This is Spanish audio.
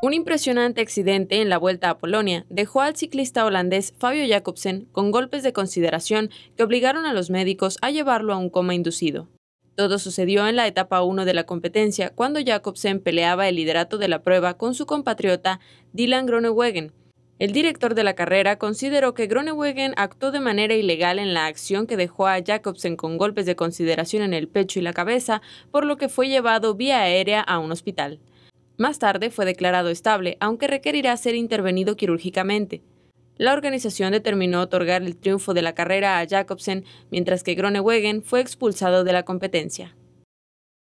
Un impresionante accidente en la vuelta a Polonia dejó al ciclista holandés Fabio Jacobsen con golpes de consideración que obligaron a los médicos a llevarlo a un coma inducido. Todo sucedió en la etapa 1 de la competencia cuando Jacobsen peleaba el liderato de la prueba con su compatriota Dylan Gronewegen. El director de la carrera consideró que Gronewegen actuó de manera ilegal en la acción que dejó a Jacobsen con golpes de consideración en el pecho y la cabeza, por lo que fue llevado vía aérea a un hospital. Más tarde fue declarado estable, aunque requerirá ser intervenido quirúrgicamente. La organización determinó otorgar el triunfo de la carrera a Jacobsen, mientras que Gronewegen fue expulsado de la competencia.